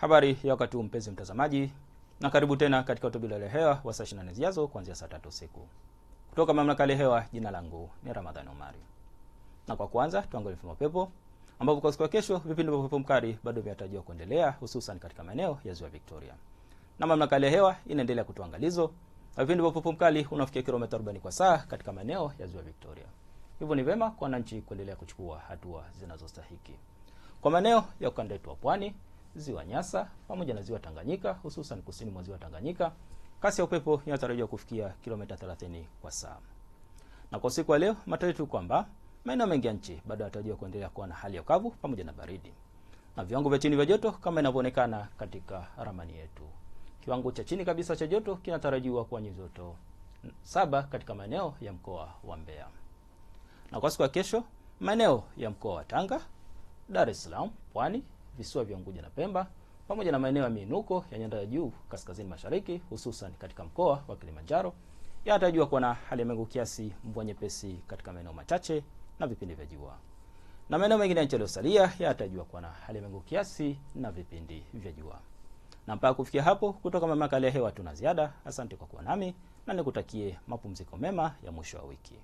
Habari ya wakati huu mpenzi mtazamaji, na karibu tena katika utabiri wa hewa wa saa 24 zijazo kuanzia saa tatu usiku kutoka mamlaka ya hewa. Jina langu ni ramadhan umari na kwa kwanza tuangalie mfumo pepo ambapo kwa siku ya kesho vipindi vya upepo mkali bado vinatarajiwa kuendelea hususan katika maeneo ya ziwa Victoria, na mamlaka ya hewa inaendelea kutoa angalizo na vipindi vya upepo mkali unafikia kilomita 40 kwa saa katika maeneo ya ziwa Victoria. Hivyo ni vema kwa wananchi kuendelea kuchukua hatua zinazostahiki. Kwa maeneo ya ukanda wetu wa pwani ziwa Nyasa pamoja na ziwa Tanganyika, hususan kusini mwa ziwa Tanganyika. Kasi ya upepo inatarajiwa kufikia kilomita 30 kwa saa. Na kwa siku ya leo, matarajio kwamba maeneo mengi ya nchi bado yanatarajiwa kuendelea kuwa na hali ya ukavu pamoja na baridi, na viwango vya chini vya joto kama inavyoonekana katika ramani yetu. Kiwango cha chini kabisa cha joto kinatarajiwa kuwa nyuzi joto saba katika maeneo ya mkoa wa Mbeya. Na kwa siku ya kesho, maeneo ya mkoa wa Tanga, Dar es Salaam, Pwani visiwa vya Unguja na Pemba pamoja na maeneo ya miinuko ya nyanda ya juu kaskazini mashariki hususan katika mkoa wa Kilimanjaro yanatarajiwa kuwa na hali ya mawingu kiasi, mvua nyepesi katika maeneo machache na vipindi vya jua. Na maeneo mengine ya nchi yaliyosalia yanatarajiwa kuwa na hali ya mawingu kiasi na vipindi vya jua. Na mpaka kufikia hapo, kutoka mamlaka ya hali ya hewa tuna ziada. Asante kwa kuwa nami na nikutakie mapumziko mema ya mwisho wa wiki.